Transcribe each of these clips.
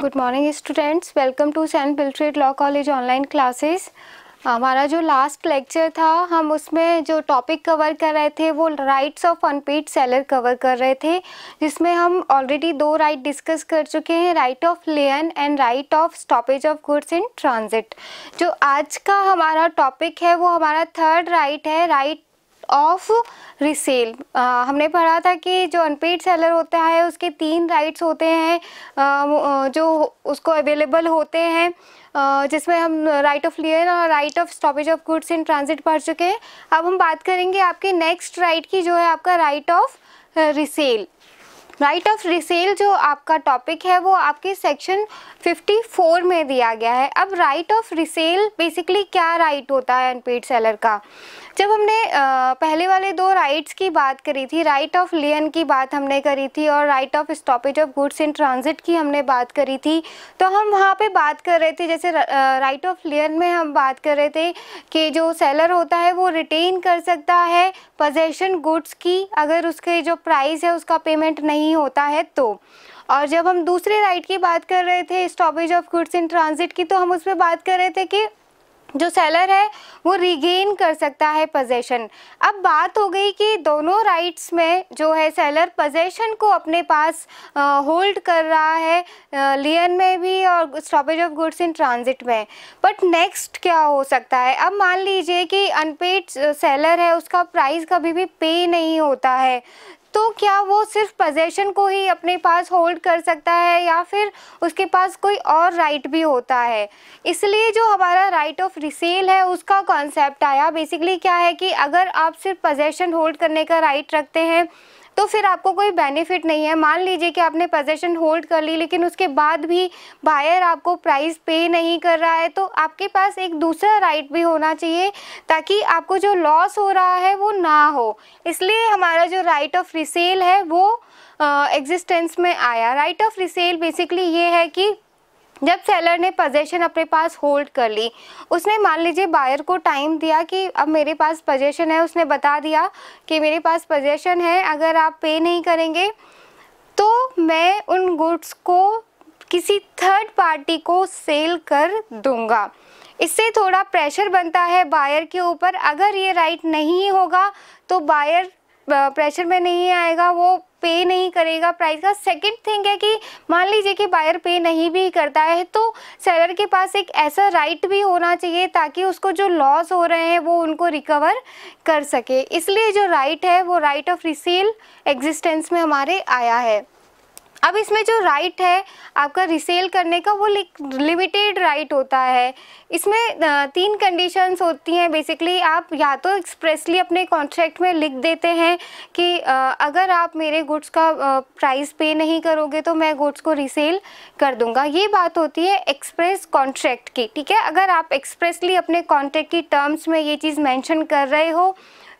Good morning students welcome to Saint Wilfrid law college online classes हमारा जो last lecture था हम उसमें जो टॉपिक कवर कर रहे थे वो rights of unpaid seller cover कर रहे थे जिसमें हम ऑलरेडी दो राइट डिस्कस कर चुके हैं right of lien and right of stoppage of goods in transit जो आज का हमारा टॉपिक है वो हमारा थर्ड राइट है राइट ऑफ रिसेल uh, हमने पढ़ा था कि जो अनपेड सेलर होता है उसके तीन राइट्स होते हैं uh, uh, जो उसको अवेलेबल होते हैं जिसमें हम राइट ऑफ लियर और right of stoppage of goods in transit पढ़ चुके हैं अब हम बात करेंगे आपके नेक्स्ट राइट की जो है आपका right of resale right of resale जो आपका टॉपिक है वो आपके सेक्शन 54 में दिया गया है अब राइट ऑफ रिसेल बेसिकली क्या राइट होता है अनपेड सेलर का जब हमने पहले वाले दो राइट्स की बात करी थी राइट ऑफ लियन की बात हमने करी थी और right of stoppage of goods in transit की हमने बात करी थी तो हम वहाँ पे बात कर रहे थे जैसे राइट ऑफ लियन में हम बात कर रहे थे कि जो सेलर होता है वो रिटेन कर सकता है पोजेशन गुड्स की अगर उसके जो प्राइस है उसका पेमेंट नहीं होता है तो और जब हम दूसरे राइट की बात कर रहे थे stoppage of goods in transit की तो हम उस पर बात कर रहे थे कि जो सेलर है वो रिगेन कर सकता है पोजेशन अब बात हो गई कि दोनों राइट्स में जो है सेलर पोजेशन को अपने पास होल्ड कर रहा है लियन में भी और stoppage of goods in transit में बट नेक्स्ट क्या हो सकता है अब मान लीजिए कि अनपेड सेलर है उसका प्राइस कभी भी पे नहीं होता है तो क्या वो सिर्फ पोजेशन को ही अपने पास होल्ड कर सकता है या फिर उसके पास कोई और राइट भी होता है इसलिए जो हमारा राइट ऑफ रिसेल है उसका कॉन्सेप्ट आया बेसिकली क्या है कि अगर आप सिर्फ पोजेशन होल्ड करने का राइट रखते हैं तो फिर आपको कोई बेनिफिट नहीं है मान लीजिए कि आपने पोजेशन होल्ड कर ली लेकिन उसके बाद भी बायर आपको प्राइस पे नहीं कर रहा है तो आपके पास एक दूसरा राइट भी होना चाहिए ताकि आपको जो लॉस हो रहा है वो ना हो इसलिए हमारा जो राइट ऑफ रिसेल है वो एग्जिस्टेंस में आया राइट ऑफ रिसेल बेसिकली ये है कि जब सेलर ने पोजेशन अपने पास होल्ड कर ली उसने मान लीजिए बायर को टाइम दिया कि अब मेरे पास पोजेशन है उसने बता दिया कि मेरे पास पोजेशन है अगर आप पे नहीं करेंगे तो मैं उन गुड्स को किसी थर्ड पार्टी को सेल कर दूंगा इससे थोड़ा प्रेशर बनता है बायर के ऊपर अगर ये राइट नहीं होगा तो बायर प्रेशर में नहीं आएगा वो पे नहीं करेगा प्राइस का सेकंड थिंग है कि मान लीजिए कि बायर पे नहीं भी करता है तो सेलर के पास एक ऐसा राइट भी होना चाहिए ताकि उसको जो लॉस हो रहे हैं वो उनको रिकवर कर सके इसलिए जो राइट है वो राइट ऑफ रिसील एग्जिस्टेंस में हमारे आया है अब इसमें जो राइट है आपका रिसेल करने का वो लिमिटेड राइट होता है इसमें तीन कंडीशंस होती हैं बेसिकली आप या तो एक्सप्रेसली अपने कॉन्ट्रैक्ट में लिख देते हैं कि अगर आप मेरे गुड्स का प्राइस पे नहीं करोगे तो मैं गुड्स को रिसेल कर दूंगा ये बात होती है एक्सप्रेस कॉन्ट्रैक्ट की ठीक है अगर आप एक्सप्रेसली अपने कॉन्ट्रैक्ट की टर्म्स में ये चीज़ मैंशन कर रहे हो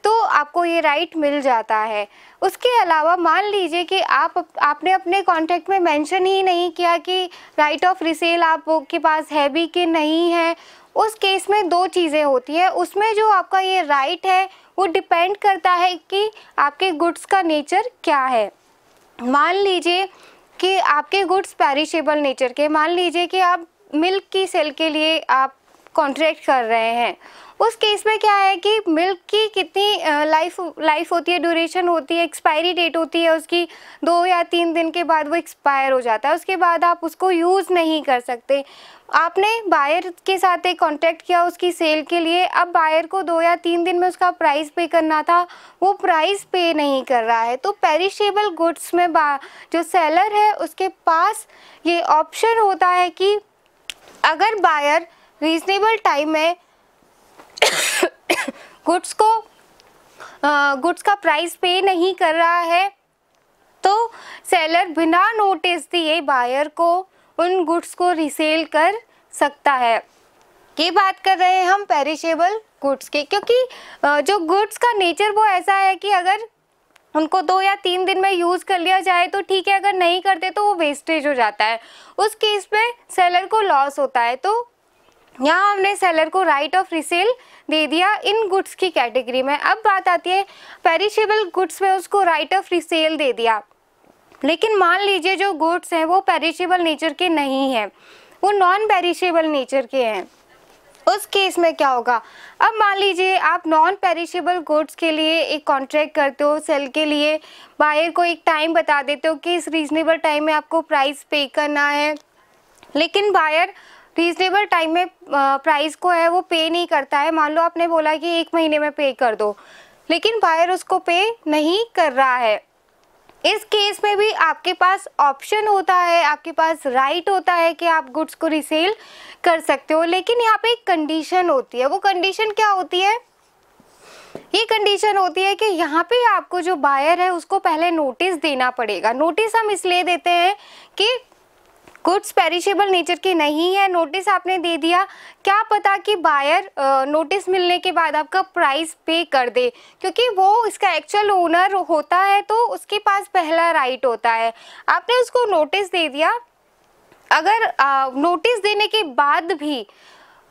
तो आपको ये राइट मिल जाता है उसके अलावा मान लीजिए कि आप आपने अपने कॉन्ट्रैक्ट में मेंशन ही नहीं किया कि राइट ऑफ रिसेल आपके पास है भी कि नहीं है उस केस में दो चीज़ें होती है उसमें जो आपका ये राइट है वो डिपेंड करता है कि आपके गुड्स का नेचर क्या है मान लीजिए कि आपके गुड्स पैरिशेबल नेचर के मान लीजिए कि आप मिल्क की सेल के लिए आप कॉन्ट्रैक्ट कर रहे हैं उस केस में क्या है कि मिल्क की कितनी लाइफ लाइफ होती है ड्यूरेशन होती है एक्सपायरी डेट होती है उसकी दो या तीन दिन के बाद वो एक्सपायर हो जाता है उसके बाद आप उसको यूज़ नहीं कर सकते आपने बायर के साथ एक कॉन्टैक्ट किया उसकी सेल के लिए अब बायर को दो या तीन दिन में उसका प्राइस पे करना था वो प्राइस पे नहीं कर रहा है तो पेरिशेबल गुड्स में जो सेलर है उसके पास ये ऑप्शन होता है कि अगर बायर रीजनेबल टाइम में गुड्स को गुड्स का प्राइस पे नहीं कर रहा है तो सेलर बिना नोटिस दिए बायर को उन गुड्स को रिसेल कर सकता है ये बात कर रहे हैं हम पेरिशेबल गुड्स के क्योंकि जो गुड्स का नेचर वो ऐसा है कि अगर उनको दो या तीन दिन में यूज़ कर लिया जाए तो ठीक है अगर नहीं करते तो वो वेस्टेज हो जाता है उस केस में सेलर को लॉस होता है तो यहाँ हमने सेलर को राइट ऑफ रिसेल दे दिया इन गुड्स की कैटेगरी में अब बात आती है पेरिशेबल गुड्स में उसको राइट ऑफ रिसेल दे दिया लेकिन मान लीजिए जो गुड्स हैं वो पेरिशेबल नेचर के नहीं हैं वो नॉन पेरिशेबल नेचर के हैं उस केस में क्या होगा अब मान लीजिए आप नॉन पेरिशेबल गुड्स के लिए एक कॉन्ट्रैक्ट करते हो सेल के लिए बायर को एक टाइम बता देते हो कि इस रीजनेबल टाइम में आपको प्राइस पे करना है लेकिन बायर रीजनेबल टाइम में प्राइस को है वो पे नहीं करता है मान लो आपने बोला कि एक महीने में पे कर दो लेकिन बायर उसको पे नहीं कर रहा है इस केस में भी आपके पास ऑप्शन होता है आपके पास राइट right होता है कि आप गुड्स को रिसेल कर सकते हो लेकिन यहाँ पे एक कंडीशन होती है वो कंडीशन क्या होती है ये कंडीशन होती है कि यहाँ पे आपको जो बायर है उसको पहले नोटिस देना पड़ेगा नोटिस हम इसलिए देते हैं कि गुड्स पेरिशेबल नेचर के नहीं है नोटिस आपने दे दिया क्या पता कि बायर नोटिस मिलने के बाद आपका प्राइस पे कर दे क्योंकि वो इसका एक्चुअल ओनर होता है तो उसके पास पहला राइट होता है आपने उसको नोटिस दे दिया अगर नोटिस देने के बाद भी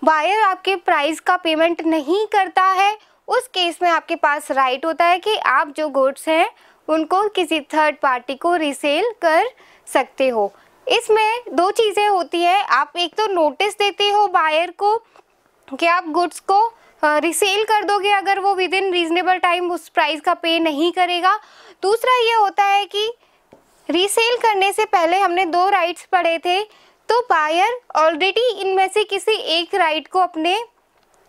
बायर आपके प्राइस का पेमेंट नहीं करता है उस केस में आपके पास राइट होता है कि आप जो गुड्स हैं उनको किसी थर्ड पार्टी को रिसेल कर सकते हो इसमें दो चीज़ें होती है आप एक तो नोटिस देते हो बायर को कि आप गुड्स को रिसेल कर दोगे अगर वो विद इन रीज़नेबल टाइम उस प्राइस का पे नहीं करेगा दूसरा ये होता है कि रीसेल करने से पहले हमने दो राइट्स पढ़े थे तो बायर ऑलरेडी इनमें से किसी एक राइट को अपने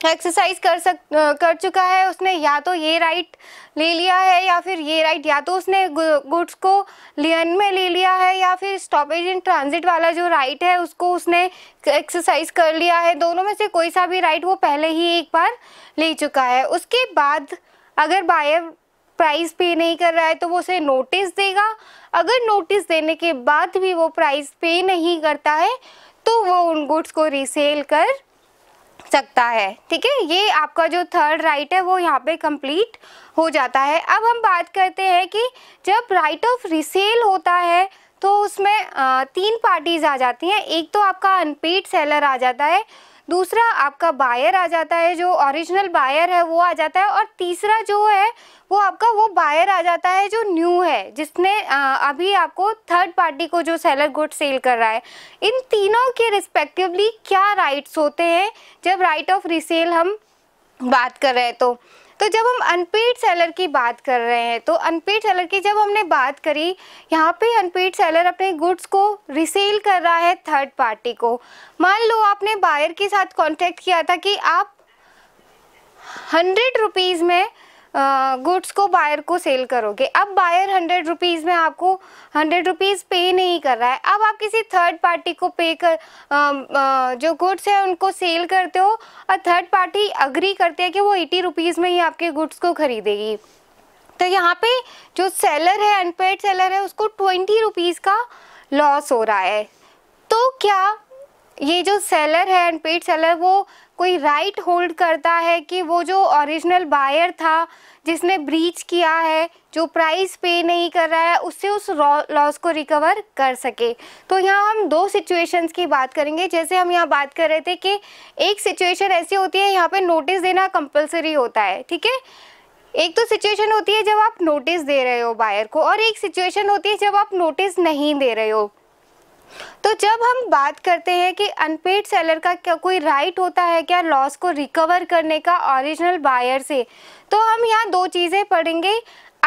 एक्सरसाइज कर सक कर चुका है उसने या तो ये राइट ले लिया है या फिर ये राइट या तो उसने गुड्स को लियन में ले लिया है या फिर स्टॉपेज इन ट्रांजिट वाला जो राइट है उसको उसने एक्सरसाइज कर लिया है दोनों में से कोई सा भी राइट वो पहले ही एक बार ले चुका है उसके बाद अगर बायर प्राइस पे नहीं कर रहा है तो वो उसे नोटिस देगा अगर नोटिस देने के बाद भी वो प्राइस पे नहीं करता है तो वो उन गुड्स को रीसेल कर सकता है ठीक है ये आपका जो थर्ड राइट है वो यहाँ पे कंप्लीट हो जाता है अब हम बात करते हैं कि जब राइट ऑफ रिसेल होता है तो उसमें तीन पार्टीज आ जाती हैं एक तो आपका अनपेड सेलर आ जाता है दूसरा आपका बायर आ जाता है जो ओरिजिनल बायर है वो आ जाता है और तीसरा जो है वो आपका वो बायर आ जाता है जो न्यू है जिसने अभी आपको थर्ड पार्टी को जो सेलर गुड सेल कर रहा है इन तीनों के रिस्पेक्टिवली क्या राइट्स होते हैं जब राइट ऑफ रिसेल हम बात कर रहे हैं तो तो जब हम अनपेड सेलर की बात कर रहे हैं तो अनपेड सेलर की जब हमने बात करी यहाँ पे अनपेड सेलर अपने गुड्स को रिसेल कर रहा है थर्ड पार्टी को मान लो आपने बायर के साथ कॉन्टेक्ट किया था कि आप हंड्रेड रुपीज़ में गुड्स को बायर को सेल करोगे अब बायर हंड्रेड रुपीज़ में आपको हंड्रेड रुपीज़ पे नहीं कर रहा है अब आप किसी थर्ड पार्टी को पे कर आ, आ, जो गुड्स है उनको सेल करते हो और थर्ड पार्टी अग्री करते हैं कि वो एटी रुपीज़ में ही आपके गुड्स को खरीदेगी तो यहाँ पे जो सेलर है अनपेड सेलर है उसको ट्वेंटी रुपीज़ का लॉस हो रहा है तो क्या ये जो सेलर है अनपेड सेलर वो कोई राइट right होल्ड करता है कि वो जो ओरिजिनल बायर था जिसने ब्रीच किया है जो प्राइस पे नहीं कर रहा है उससे उस लॉस को रिकवर कर सके तो यहाँ हम दो सिचुएशंस की बात करेंगे जैसे हम यहाँ बात कर रहे थे कि एक सिचुएशन ऐसी होती है यहाँ पे नोटिस देना कंपलसरी होता है ठीक है एक तो सिचुएशन होती है जब आप नोटिस दे रहे हो बायर को और एक सिचुएशन होती है जब आप नोटिस नहीं दे रहे हो तो जब हम बात करते हैं कि अनपेड सेलर का क्या कोई राइट होता है क्या लॉस को रिकवर करने का ओरिजिनल बायर से तो हम यहाँ दो चीज़ें पढ़ेंगे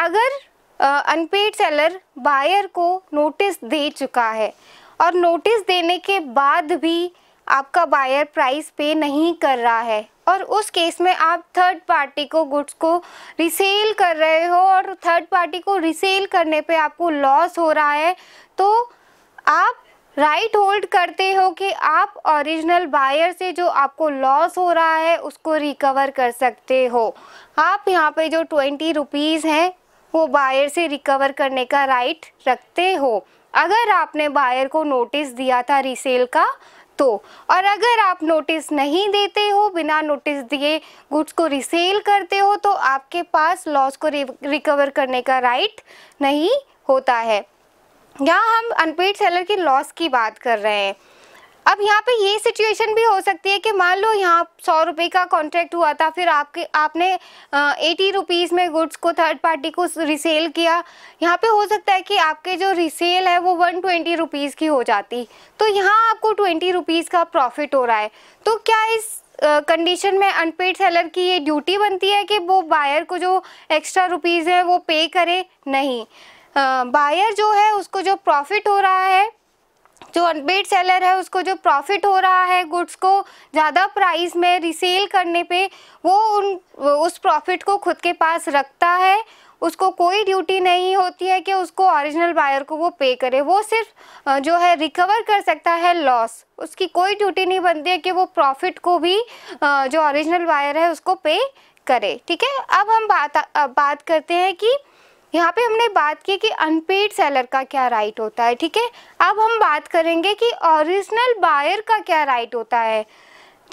अगर अनपेड सेलर बायर को नोटिस दे चुका है और नोटिस देने के बाद भी आपका बायर प्राइस पे नहीं कर रहा है और उस केस में आप थर्ड पार्टी को गुड्स को रिसेल कर रहे हो और थर्ड पार्टी को रिसेल करने पे आपको लॉस हो रहा है तो आप राइट होल्ड करते हो कि आप ओरिजिनल बायर से जो आपको लॉस हो रहा है उसको रिकवर कर सकते हो आप यहाँ पे जो ट्वेंटी रुपीज़ हैं वो बायर से रिकवर करने का राइट रखते हो अगर आपने बायर को नोटिस दिया था रीसेल का तो और अगर आप नोटिस नहीं देते हो बिना नोटिस दिए गुड्स को रिसेल करते हो तो आपके पास लॉस को रिकवर करने का राइट नहीं होता है यहाँ हम अनपेड सेलर के लॉस की बात कर रहे हैं अब यहाँ पे ये सिचुएशन भी हो सकती है कि मान लो यहाँ सौ रुपये का कॉन्ट्रैक्ट हुआ था फिर आपके आपने एटी रुपीज़ में गुड्स को थर्ड पार्टी को रिसेल किया यहाँ पे हो सकता है कि आपके जो रिसेल है वो वन ट्वेंटी रुपीज़ की हो जाती तो यहाँ आपको ट्वेंटी रुपीज़ का प्रॉफिट हो रहा है तो क्या इस कंडीशन में अनपेड सेलर की ये ड्यूटी बनती है कि वो बायर को जो एक्स्ट्रा रुपीज़ है वो पे करे नहीं बायर जो है उसको जो प्रॉफिट हो रहा है जो अनपेड सेलर है उसको जो प्रॉफिट हो रहा है गुड्स को ज़्यादा प्राइस में रिसेल करने पे वो उन उस प्रॉफिट को खुद के पास रखता है उसको कोई ड्यूटी नहीं होती है कि उसको ओरिजिनल बायर को वो पे करे वो सिर्फ जो है रिकवर कर सकता है लॉस उसकी कोई ड्यूटी नहीं बनती है कि वो प्रॉफिट को भी जो ओरिजिनल बायर है उसको पे करे ठीक है अब हम बात बात करते हैं कि यहाँ पे हमने बात की कि अनपेड सेलर का क्या राइट होता है ठीक है अब हम बात करेंगे कि ओरिजिनल बायर का क्या राइट होता है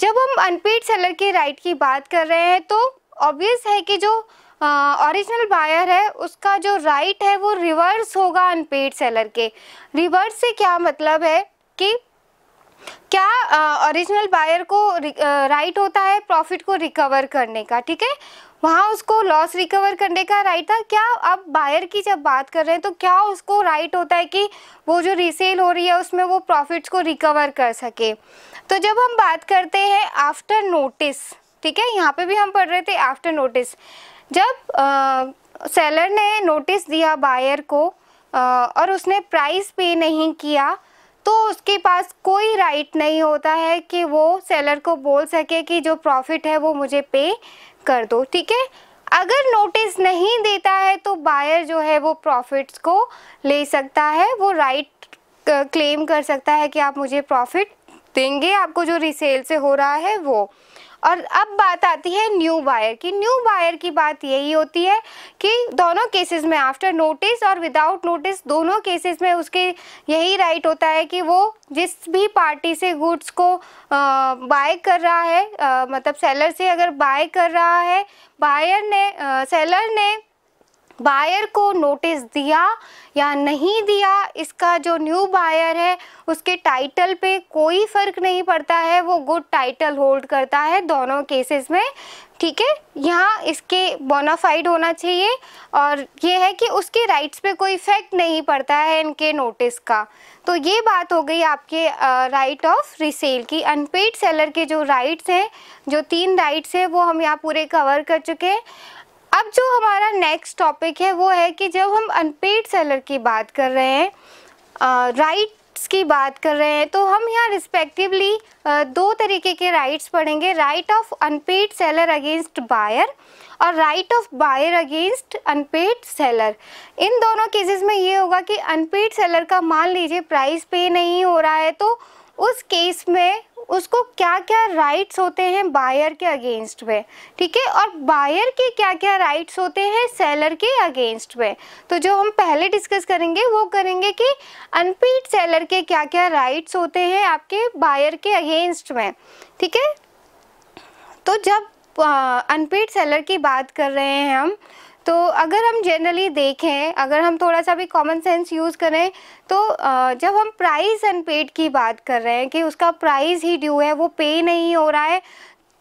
जब हम अनपेड सेलर के राइट की बात कर रहे हैं तो ऑब्वियस है कि जो ओरिजिनल बायर है उसका जो राइट है वो रिवर्स होगा अनपेड सेलर के रिवर्स से क्या मतलब है कि क्या ओरिजिनल बायर को राइट होता है प्रॉफिट को रिकवर करने का ठीक है वहाँ उसको लॉस रिकवर करने का राइट था क्या अब बायर की जब बात कर रहे हैं तो क्या उसको राइट होता है कि वो जो रीसेल हो रही है उसमें वो प्रॉफिट्स को रिकवर कर सके तो जब हम बात करते हैं आफ्टर नोटिस ठीक है यहाँ पे भी हम पढ़ रहे थे आफ्टर नोटिस जब आ, सेलर ने नोटिस दिया बायर को आ, और उसने प्राइस पे नहीं किया तो उसके पास कोई राइट नहीं होता है कि वो सेलर को बोल सके कि जो प्रॉफिट है वो मुझे पे कर दो ठीक है अगर नोटिस नहीं देता है तो बायर जो है वो प्रॉफिट्स को ले सकता है वो राइट क्लेम कर सकता है कि आप मुझे प्रॉफिट देंगे आपको जो रिसेल से हो रहा है वो और अब बात आती है न्यू बायर की न्यू बायर की बात यही होती है कि दोनों केसेस में आफ्टर नोटिस और विदाउट नोटिस दोनों केसेस में उसके यही राइट होता है कि वो जिस भी पार्टी से गुड्स को बाय कर रहा है आ, मतलब सेलर से अगर बाय कर रहा है बायर ने आ, सेलर ने बायर को नोटिस दिया या नहीं दिया इसका जो न्यू बायर है उसके टाइटल पे कोई फ़र्क नहीं पड़ता है वो गुड टाइटल होल्ड करता है दोनों केसेस में ठीक है यहाँ इसके बोनाफाइड होना चाहिए और ये है कि उसके राइट्स पे कोई इफेक्ट नहीं पड़ता है इनके नोटिस का तो ये बात हो गई आपके राइट ऑफ रिसेल की अनपेड सेलर के जो राइट्स हैं जो तीन राइट्स हैं वो हम यहाँ पूरे कवर कर चुके हैं अब जो हमारा नेक्स्ट टॉपिक है वो है कि जब हम अनपेड सेलर की बात कर रहे हैं राइट्स की बात कर रहे हैं तो हम यहाँ रिस्पेक्टिवली दो तरीके के राइट्स पढ़ेंगे right of unpaid seller against buyer और right of buyer against unpaid seller इन दोनों केसेस में ये होगा कि अनपेड सेलर का मान लीजिए प्राइस पे नहीं हो रहा है तो उस केस में उसको क्या क्या राइट्स होते हैं बायर के अगेंस्ट में ठीक है और बायर के क्या क्या राइट्स होते हैं सेलर के अगेंस्ट में तो जो हम पहले डिस्कस करेंगे वो करेंगे कि अनपेड सेलर के क्या क्या राइट्स होते हैं आपके बायर के अगेंस्ट में ठीक है तो जब अनपेड सेलर की बात कर रहे हैं हम तो अगर हम जनरली देखें अगर हम थोड़ा सा भी कॉमन सेंस यूज़ करें तो जब हम प्राइस एंड पेड की बात कर रहे हैं कि उसका प्राइस ही ड्यू है वो पे नहीं हो रहा है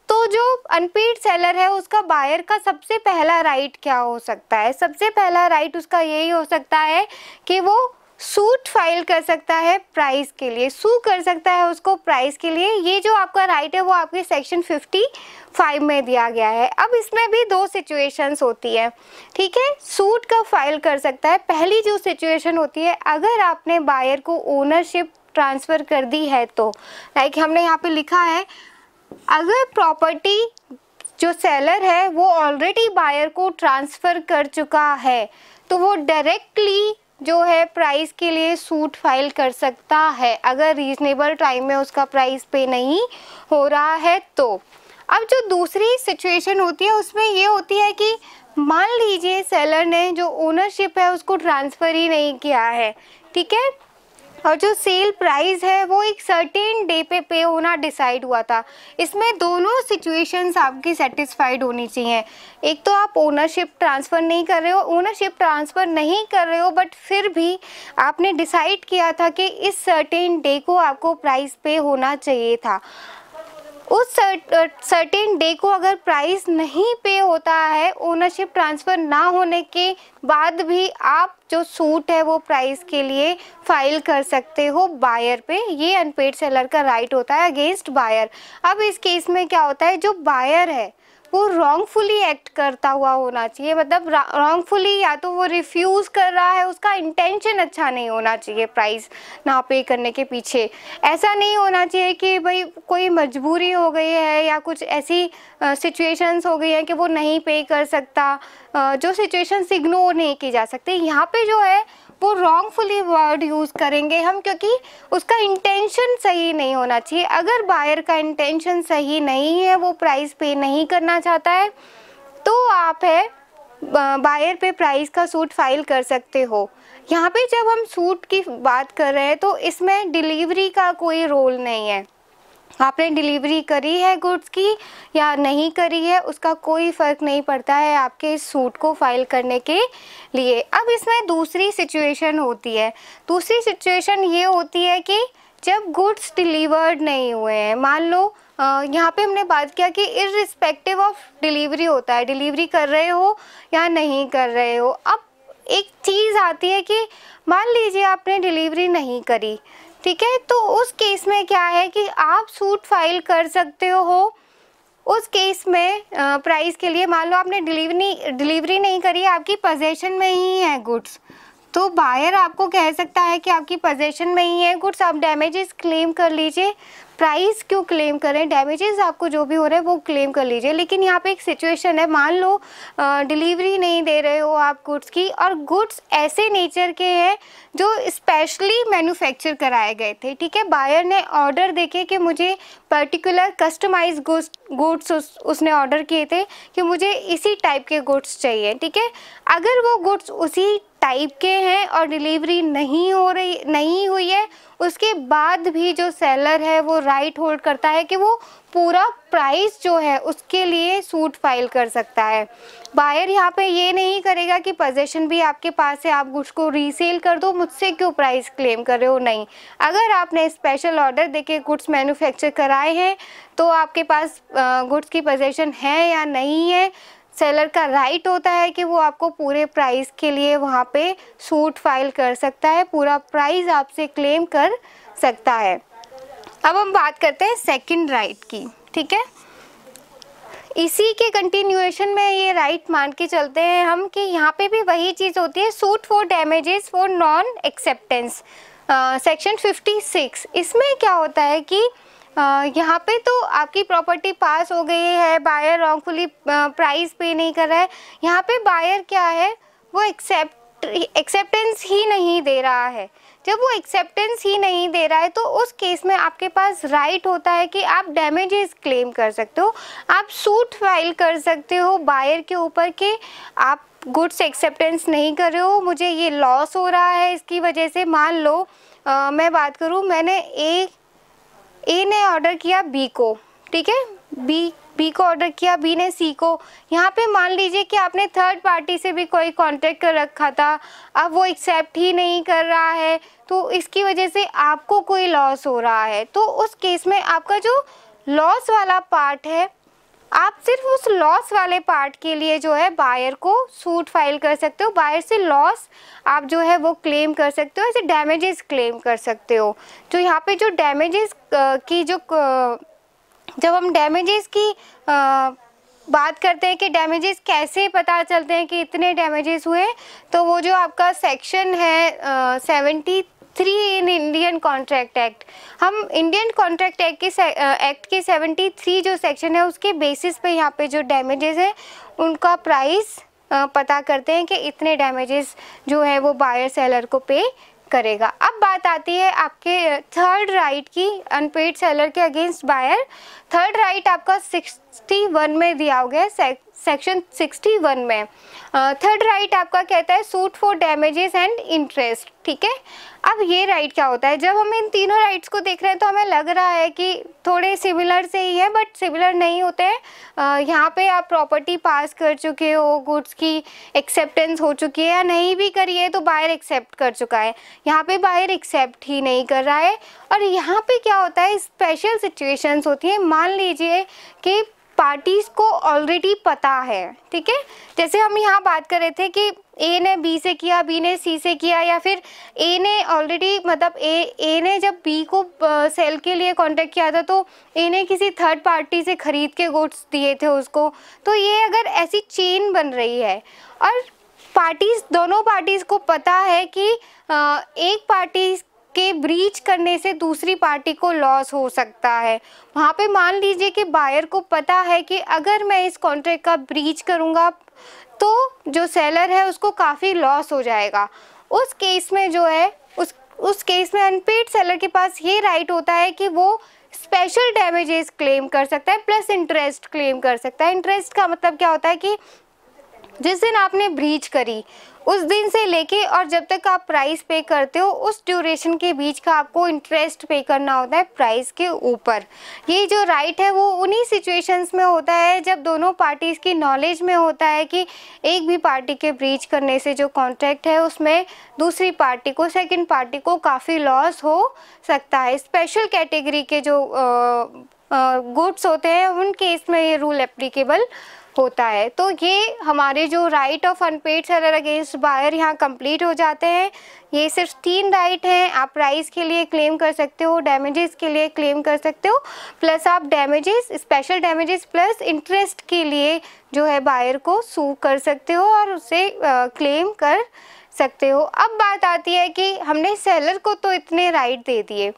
तो जो अनपेड सेलर है उसका बायर का सबसे पहला राइट क्या हो सकता है सबसे पहला राइट उसका यही हो सकता है कि वो सूट फाइल कर सकता है प्राइस के लिए सू कर सकता है उसको प्राइस के लिए ये जो आपका राइट है वो आपके सेक्शन 55 में दिया गया है अब इसमें भी दो सिचुएशंस होती है ठीक है सूट का फाइल कर सकता है पहली जो सिचुएशन होती है अगर आपने बायर को ओनरशिप ट्रांसफ़र कर दी है तो लाइक हमने यहाँ पे लिखा है अगर प्रॉपर्टी जो सेलर है वो ऑलरेडी बायर को ट्रांसफ़र कर चुका है तो वो डायरेक्टली जो है प्राइस के लिए सूट फाइल कर सकता है अगर रीजनेबल टाइम में उसका प्राइस पे नहीं हो रहा है तो अब जो दूसरी सिचुएशन होती है उसमें ये होती है कि मान लीजिए सेलर ने जो ओनरशिप है उसको ट्रांसफ़र ही नहीं किया है ठीक है और जो सेल प्राइस है वो एक सर्टेन डे पे पे होना डिसाइड हुआ था इसमें दोनों सिचुएशंस आपकी सेटिस्फाइड होनी चाहिए एक तो आप ओनरशिप ट्रांसफ़र नहीं कर रहे हो ओनरशिप ट्रांसफ़र नहीं कर रहे हो बट फिर भी आपने डिसाइड किया था कि इस सर्टेन डे को आपको प्राइस पे होना चाहिए था उस सर्टेन डे को अगर प्राइस नहीं पे होता है ओनरशिप ट्रांसफ़र ना होने के बाद भी आप जो सूट है वो प्राइस के लिए फाइल कर सकते हो बायर पे ये अनपेड सेलर का राइट होता है अगेंस्ट बायर अब इस केस में क्या होता है जो बायर है वो रॉन्गफुली एक्ट करता हुआ होना चाहिए मतलब रॉन्गफुली या तो वो रिफ्यूज़ कर रहा है उसका इंटेंशन अच्छा नहीं होना चाहिए प्राइस ना पे करने के पीछे ऐसा नहीं होना चाहिए कि भाई कोई मजबूरी हो गई है या कुछ ऐसी सिचुएशंस हो गई हैं कि वो नहीं पे कर सकता आ, जो सिचुएशंस इग्नोर नहीं की जा सकती यहाँ पे जो है वो रॉन्गफुली वर्ड यूज़ करेंगे हम क्योंकि उसका इंटेंशन सही नहीं होना चाहिए अगर बायर का इंटेंशन सही नहीं है वो प्राइस पे नहीं करना चाहता है तो आप है बायर पे प्राइस का सूट फाइल कर सकते हो यहाँ पे जब हम सूट की बात कर रहे हैं तो इसमें डिलीवरी का कोई रोल नहीं है आपने डिलीवरी करी है गुड्स की या नहीं करी है उसका कोई फ़र्क नहीं पड़ता है आपके इस सूट को फाइल करने के लिए अब इसमें दूसरी सिचुएशन होती है दूसरी सिचुएशन ये होती है कि जब गुड्स डिलीवर्ड नहीं हुए हैं मान लो यहाँ पे हमने बात किया कि इरिस्पेक्टिव ऑफ डिलीवरी होता है डिलीवरी कर रहे हो या नहीं कर रहे हो अब एक चीज़ आती है कि मान लीजिए आपने डिलीवरी नहीं करी ठीक है तो उस केस में क्या है कि आप सूट फाइल कर सकते हो उस केस में प्राइस के लिए मान लो आपने डिलीवरी डिलीवरी नहीं करी आपकी पोजेशन में ही है गुड्स तो बायर आपको कह सकता है कि आपकी पोजेशन में ही है गुड्स आप डैमेजेस क्लेम कर लीजिए प्राइस क्यों क्लेम करें डैमेजेस आपको जो भी हो रहे हैं वो क्लेम कर लीजिए लेकिन यहाँ पे एक सिचुएशन है मान लो डिलीवरी नहीं दे रहे हो आप गुड्स की और गुड्स ऐसे नेचर के हैं जो स्पेशली मैन्युफैक्चर कराए गए थे ठीक है बायर ने ऑर्डर देखे कि मुझे पर्टिकुलर कस्टमाइज गुड्स उस, उसने ऑर्डर किए थे कि मुझे इसी टाइप के गुड्स चाहिए ठीक है अगर वो गुड्स उसी टाइप के हैं और डिलीवरी नहीं हो रही नहीं हुई है उसके बाद भी जो सेलर है वो राइट होल्ड करता है कि वो पूरा प्राइस जो है उसके लिए सूट फाइल कर सकता है बायर यहाँ पे ये नहीं करेगा कि पोजेशन भी आपके पास है आप उसको रीसेल कर दो मुझसे क्यों प्राइस क्लेम कर रहे हो नहीं अगर आपने स्पेशल ऑर्डर देके गुड्स मैन्युफैक्चर कराए हैं तो आपके पास गुड्स की पोजेशन है या नहीं है सेलर का राइट होता है कि वो आपको पूरे प्राइस के लिए वहाँ पे सूट फाइल कर सकता है पूरा प्राइस आपसे क्लेम कर सकता है अब हम बात करते हैं सेकंड राइट की ठीक है इसी के कंटिन्यूएशन में ये राइट मान के चलते हैं हम कि यहाँ पे भी वही चीज़ होती है suit for damages for non acceptance section 56 इसमें क्या होता है कि uh, यहाँ पे तो आपकी प्रॉपर्टी पास हो गई है बायर रॉन्गफुली प्राइस पे नहीं कर रहा है यहाँ पे बायर क्या है वो एक्सेप्ट एक्सेप्टेंस ही नहीं दे रहा है जब वो एक्सेप्टेंस ही नहीं दे रहा है तो उस केस में आपके पास राइट होता है कि आप डैमेजेस क्लेम कर सकते हो आप सूट फाइल कर सकते हो बायर के ऊपर के आप गुड्स एक्सेप्टेंस नहीं कर रहे हो मुझे ये लॉस हो रहा है इसकी वजह से मान लो आ, मैं बात करूँ मैंने ए ए ने ऑर्डर किया बी को ठीक है बी बी को ऑर्डर किया बी ने सी को यहाँ पे मान लीजिए कि आपने थर्ड पार्टी से भी कोई कांटेक्ट कर रखा था अब वो एक्सेप्ट ही नहीं कर रहा है तो इसकी वजह से आपको कोई लॉस हो रहा है तो उस केस में आपका जो लॉस वाला पार्ट है आप सिर्फ उस लॉस वाले पार्ट के लिए जो है बायर को सूट फाइल कर सकते हो बायर से लॉस आप जो है वो क्लेम कर सकते हो ऐसे डैमेजेस क्लेम कर सकते हो तो यहाँ पे जो डैमेजेस की जो जब हम डैमेजेस की आ, बात करते हैं कि डैमेजेस कैसे पता चलते हैं कि इतने डैमेजेस हुए तो वो जो आपका सेक्शन है seventy three in Indian contract act हम इंडियन कॉन्ट्रैक्ट एक्ट के एक्ट के सेवेंटी थ्री जो सेक्शन है उसके बेसिस पे यहाँ पे जो डैमेजेस है उनका प्राइस पता करते हैं कि इतने डैमेजेस जो है वो बायर सेलर को पे करेगा अब बात आती है आपके थर्ड राइट की अनपेड सेलर के अगेंस्ट बायर थर्ड राइट आपका सिक्स सिक्सटी वन में दिया हो गया है सेक्शन वन में थर्ड राइट आपका कहता है suit for damages and interest ठीक है अब ये राइट क्या होता है जब हम इन तीनों राइट्स को देख रहे हैं तो हमें लग रहा है कि थोड़े सिमिलर से ही है बट सिमिलर नहीं होते हैं यहाँ पे आप प्रॉपर्टी पास कर चुके हो गुड्स की एक्सेप्टेंस हो चुकी है या नहीं भी करी है तो बायर एक्सेप्ट कर चुका है यहाँ पे बायर एक्सेप्ट ही नहीं कर रहा है और यहाँ पे क्या होता है स्पेशल सिचुएशंस होती हैं मान लीजिए कि पार्टीज को ऑलरेडी पता है ठीक है जैसे हम यहाँ बात कर रहे थे कि ए ने बी से किया बी ने सी से किया या फिर ए ने ऑलरेडी मतलब ए ए ने जब बी को सेल के लिए कांटेक्ट किया था तो ए ने किसी थर्ड पार्टी से ख़रीद के गुड्स दिए थे उसको तो ये अगर ऐसी चेन बन रही है और पार्टीज़ दोनों पार्टीज़ को पता है कि एक पार्टी के ब्रीच करने से दूसरी पार्टी को लॉस हो सकता है वहाँ पे मान लीजिए कि बायर को पता है कि अगर मैं इस कॉन्ट्रैक्ट का ब्रीच करूँगा तो जो सेलर है उसको काफ़ी लॉस हो जाएगा उस केस में जो है उस उस केस में अनपेड सेलर के पास ये राइट होता है कि वो स्पेशल डैमेजेस क्लेम कर सकता है प्लस इंटरेस्ट क्लेम कर सकता है इंटरेस्ट का मतलब क्या होता है कि जिस दिन आपने ब्रीच करी उस दिन से लेके और जब तक आप प्राइस पे करते हो उस ड्यूरेशन के बीच का आपको इंटरेस्ट पे करना होता है प्राइस के ऊपर ये जो राइट है वो उन्हीं सिचुएशंस में होता है जब दोनों पार्टीज़ की नॉलेज में होता है कि एक भी पार्टी के ब्रीच करने से जो कॉन्ट्रैक्ट है उसमें दूसरी पार्टी को सेकेंड पार्टी को काफ़ी लॉस हो सकता है स्पेशल कैटेगरी के जो गुड्स होते हैं उन केस में ये रूल एप्लीकेबल होता है तो ये हमारे जो right of unpaid seller against buyer यहाँ कंप्लीट हो जाते हैं ये सिर्फ तीन राइट हैं आप प्राइस के लिए क्लेम कर सकते हो डैमेजेस के लिए क्लेम कर सकते हो प्लस आप damages special damages plus interest के लिए जो है बायर को सू कर सकते हो और उसे क्लेम कर सकते हो अब बात आती है कि हमने सेलर को तो इतने राइट दे दिए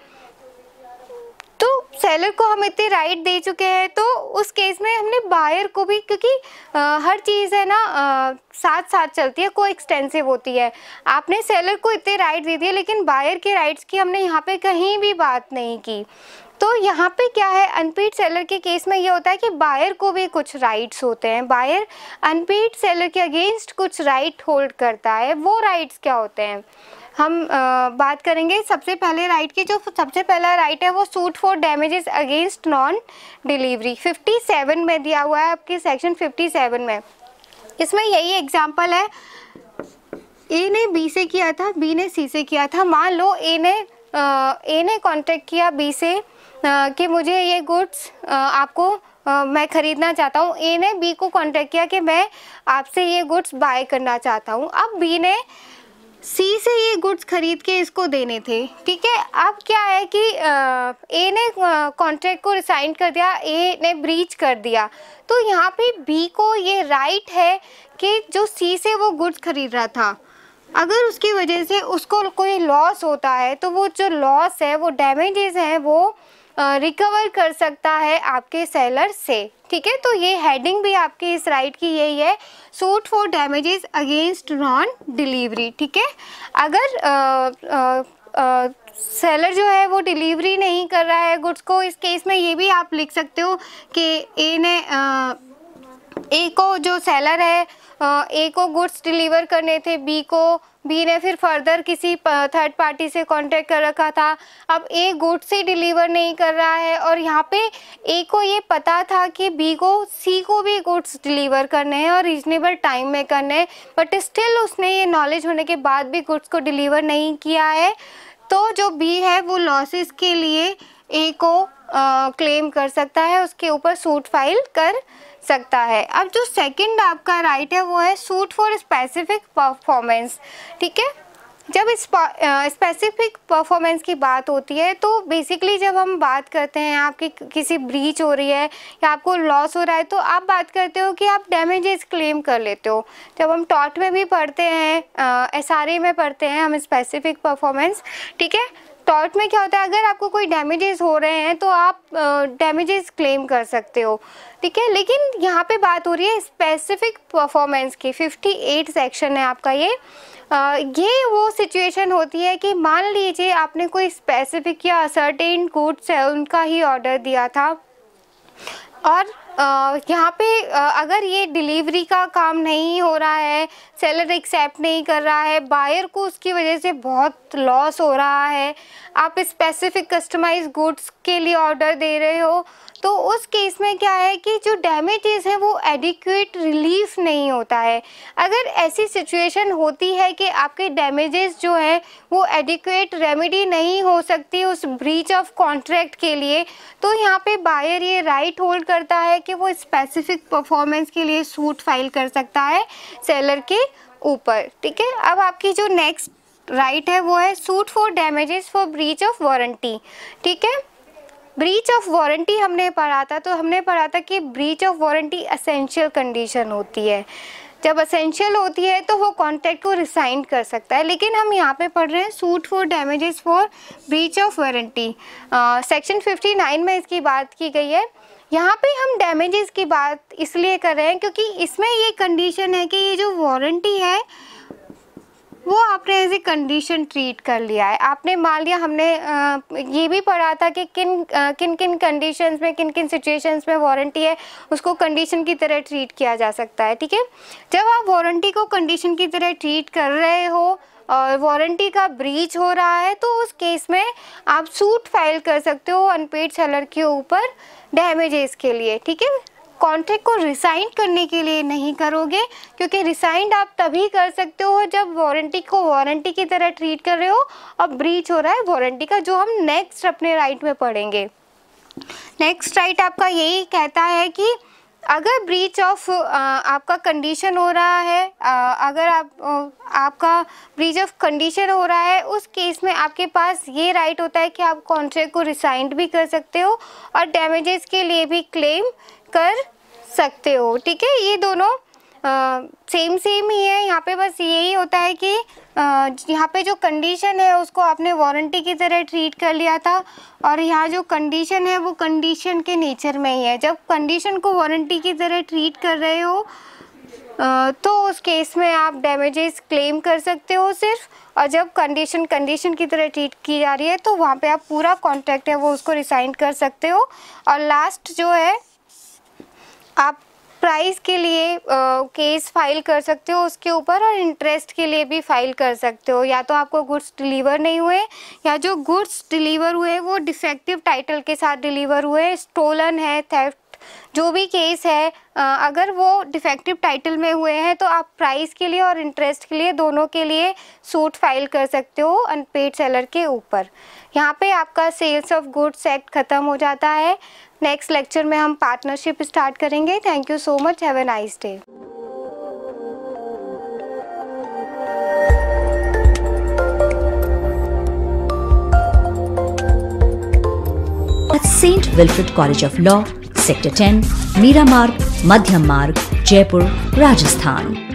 तो सेलर को हम इतने राइट दे चुके हैं तो उस केस में हमने बायर को भी क्योंकि आ, हर चीज़ है ना आ, साथ साथ चलती है को एक्सटेंसिव होती है आपने सेलर को इतने राइट दे दिए लेकिन बायर के राइट्स की हमने यहाँ पे कहीं भी बात नहीं की तो यहाँ पे क्या है अनपेड सेलर के केस में ये होता है कि बायर को भी कुछ राइट्स होते हैं बायर अनपेड सेलर के अगेंस्ट कुछ राइट होल्ड करता है वो राइट्स क्या होते हैं हम आ, बात करेंगे सबसे पहले राइट की जो सबसे पहला राइट है वो suit for damages against non delivery 57 में दिया हुआ है आपके सेक्शन 57 में इसमें यही एग्जांपल है ए ने बी से किया था बी ने सी से किया था मान लो ए ने ए ने कांटेक्ट किया बी से आ, कि मुझे ये गुड्स आपको आ, मैं ख़रीदना चाहता हूँ ए ने बी को कांटेक्ट किया कि मैं आपसे ये गुड्स बाय करना चाहता हूँ अब बी ने सी से गुड्स खरीद के इसको देने थे ठीक है अब क्या है कि ए ने कॉन्ट्रैक्ट को रिसाइन कर दिया ए ने ब्रीच कर दिया तो यहाँ पे बी को ये राइट है कि जो सी से वो गुड्स खरीद रहा था अगर उसकी वजह से उसको कोई लॉस होता है तो वो जो लॉस है वो डैमेजेस हैं वो रिकवर कर सकता है आपके सेलर से ठीक है तो ये हेडिंग भी आपके इस राइट की यही है suit for damages against non delivery ठीक है अगर आ, आ, सेलर जो है वो डिलीवरी नहीं कर रहा है गुड्स को इस केस में ये भी आप लिख सकते हो कि ए ने ए को जो सेलर है ए को गुड्स डिलीवर करने थे बी को बी ने फिर फर्दर किसी थर्ड पार्टी से कांटेक्ट कर रखा था अब ए गुड्स ही डिलीवर नहीं कर रहा है और यहाँ पे ए को ये पता था कि बी को सी को भी गुड्स डिलीवर करने हैं और रीजनेबल टाइम में करने हैं बट स्टिल उसने ये नॉलेज होने के बाद भी गुड्स को डिलीवर नहीं किया है तो जो बी है वो लॉसेस के लिए ए को क्लेम कर सकता है उसके ऊपर सूट फाइल कर सकता है अब जो सेकंड आपका राइट है वो है सूट फॉर स्पेसिफिक परफॉर्मेंस ठीक है जब स्पेसिफिक परफॉर्मेंस की बात होती है तो बेसिकली जब हम बात करते हैं आपकी किसी ब्रीच हो रही है या आपको लॉस हो रहा है तो आप बात करते हो कि आप डैमेजेस क्लेम कर लेते हो जब हम टॉट में भी पढ़ते हैं एस आर में पढ़ते हैं हम स्पेसिफिक परफॉर्मेंस ठीक है टॉर्ट में क्या होता है अगर आपको कोई डैमेजेस हो रहे हैं तो आप डैमेजेस क्लेम कर सकते हो ठीक है लेकिन यहाँ पे बात हो रही है स्पेसिफिक परफॉर्मेंस की 58 सेक्शन है आपका ये आ, ये वो सिचुएशन होती है कि मान लीजिए आपने कोई स्पेसिफिक या सर्टेन गुड्स है उनका ही ऑर्डर दिया था और यहाँ पे अगर ये डिलीवरी का काम नहीं हो रहा है सेलर एक्सेप्ट नहीं कर रहा है बायर को उसकी वजह से बहुत लॉस हो रहा है आप स्पेसिफिक कस्टमाइज गुड्स के लिए ऑर्डर दे रहे हो तो उस केस में क्या है कि जो डैमेजेस हैं वो एडिक्यूट रिलीफ नहीं होता है अगर ऐसी सिचुएशन होती है कि आपके डैमेजेस जो हैं वो एडिक्यूट रेमेडी नहीं हो सकती उस ब्रीच ऑफ कॉन्ट्रैक्ट के लिए तो यहाँ पे बायर ये राइट होल्ड करता है कि वो स्पेसिफिक परफॉर्मेंस के लिए सूट फाइल कर सकता है सेलर के ऊपर ठीक है अब आपकी जो नेक्स्ट राइट right है वो है suit for damages for breach of warranty ठीक है ब्रीच ऑफ वारंटी हमने पढ़ा था तो हमने पढ़ा था कि breach of warranty essential condition होती है जब असेंशियल होती है तो वो कॉन्ट्रैक्ट को रिसाइन कर सकता है लेकिन हम यहाँ पे पढ़ रहे हैं suit for damages for breach of warranty section 59 में इसकी बात की गई है यहाँ पे हम डैमेजेस की बात इसलिए कर रहे हैं क्योंकि इसमें ये कंडीशन है कि ये जो वारंटी है वो आपने एज ए कंडीशन ट्रीट कर लिया है आपने मान लिया हमने आ, ये भी पढ़ा था कि किन आ, किन किन कंडीशंस में किन किन सिचुएशंस में वारंटी है उसको कंडीशन की तरह ट्रीट किया जा सकता है ठीक है जब आप वारंटी को कंडीशन की तरह ट्रीट कर रहे हो और वारंटी का ब्रीच हो रहा है तो उस केस में आप सूट फाइल कर सकते हो अनपेड सेलर के ऊपर डैमेजेस के लिए ठीक है कॉन्ट्रैक्ट को रिसाइन करने के लिए नहीं करोगे क्योंकि रिसाइंड आप तभी कर सकते हो जब वारंटी को वारंटी की तरह ट्रीट कर रहे हो और ब्रीच हो रहा है वारंटी का जो हम नेक्स्ट अपने राइट में पढ़ेंगे नेक्स्ट राइट आपका यही कहता है कि अगर ब्रीच ऑफ uh, आपका कंडीशन हो रहा है uh, अगर आप uh, आपका ब्रीच ऑफ कंडीशन हो रहा है उस केस में आपके पास ये राइट होता है कि आप कॉन्ट्रैक्ट को रिसाइंड भी कर सकते हो और डैमेजेस के लिए भी क्लेम कर सकते हो ठीक है ये दोनों सेम सेम ही है यहाँ पे बस यही होता है कि यहाँ पे जो कंडीशन है उसको आपने वारंटी की तरह ट्रीट कर लिया था और यहाँ जो कंडीशन है वो कंडीशन के नेचर में ही है जब कंडीशन को वारंटी की तरह ट्रीट कर रहे हो तो उस केस में आप डैमेजेस क्लेम कर सकते हो सिर्फ और जब कंडीशन कंडीशन की तरह ट्रीट की जा रही है तो वहाँ पे आप पूरा कॉन्ट्रैक्ट है वो उसको रिसाइन कर सकते हो और लास्ट जो है आप प्राइस के लिए केस फाइल कर सकते हो उसके ऊपर और इंटरेस्ट के लिए भी फाइल कर सकते हो या तो आपको गुड्स डिलीवर नहीं हुए या जो गुड्स डिलीवर हुए वो डिफेक्टिव टाइटल के साथ डिलीवर हुए स्टोलन है थेफ्ट जो भी केस है अगर वो डिफेक्टिव टाइटल में हुए हैं तो आप प्राइस के लिए और इंटरेस्ट के लिए दोनों के लिए सूट फाइल कर सकते हो अनपेड सेलर के ऊपर यहाँ पे आपका सेल्स ऑफ गुड्स एक्ट ख़त्म हो जाता है नेक्स्ट लेक्चर में हम पार्टनरशिप स्टार्ट करेंगे thank you so much have a nice day St. Wilfrid College of Law, sector 10 Meera Marg Madhyam मार्ग जयपुर राजस्थान